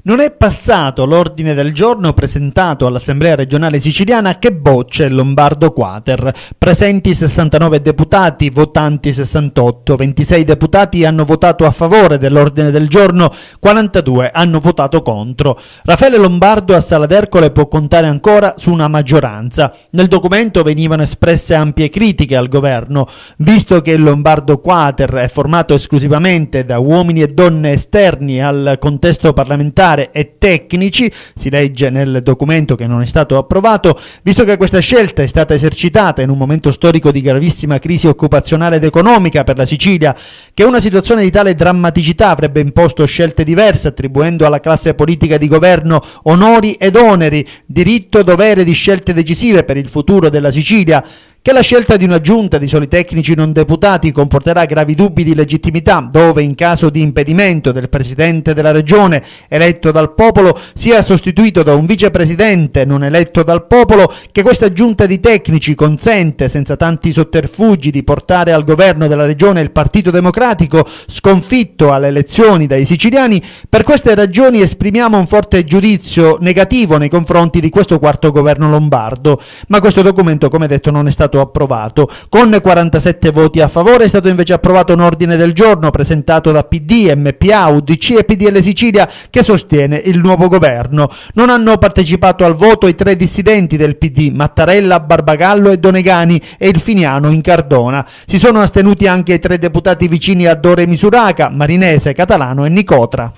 Non è passato l'ordine del giorno presentato all'Assemblea regionale siciliana che bocce Lombardo Quater. Presenti 69 deputati, votanti 68. 26 deputati hanno votato a favore dell'ordine del giorno, 42 hanno votato contro. Raffaele Lombardo a Sala d'Ercole può contare ancora su una maggioranza. Nel documento venivano espresse ampie critiche al governo, visto che il Lombardo Quater è formato esclusivamente da uomini e donne esterni al contesto parlamentare parlamentare e tecnici, si legge nel documento che non è stato approvato, visto che questa scelta è stata esercitata in un momento storico di gravissima crisi occupazionale ed economica per la Sicilia, che una situazione di tale drammaticità avrebbe imposto scelte diverse attribuendo alla classe politica di governo onori ed oneri, diritto dovere di scelte decisive per il futuro della Sicilia, che la scelta di una giunta di soli tecnici non deputati comporterà gravi dubbi di legittimità, dove in caso di impedimento del presidente della regione eletto dal popolo sia sostituito da un vicepresidente non eletto dal popolo, che questa giunta di tecnici consente senza tanti sotterfugi di portare al governo della regione il Partito Democratico sconfitto alle elezioni dai siciliani, per queste ragioni esprimiamo un forte giudizio negativo nei confronti di questo quarto governo lombardo, ma questo documento come detto non è stato stato approvato. Con 47 voti a favore è stato invece approvato un ordine del giorno presentato da PD, MPA, UDC e PDL Sicilia che sostiene il nuovo governo. Non hanno partecipato al voto i tre dissidenti del PD, Mattarella, Barbagallo e Donegani e il Finiano in Cardona. Si sono astenuti anche i tre deputati vicini a Dore Misuraca, Marinese, Catalano e Nicotra.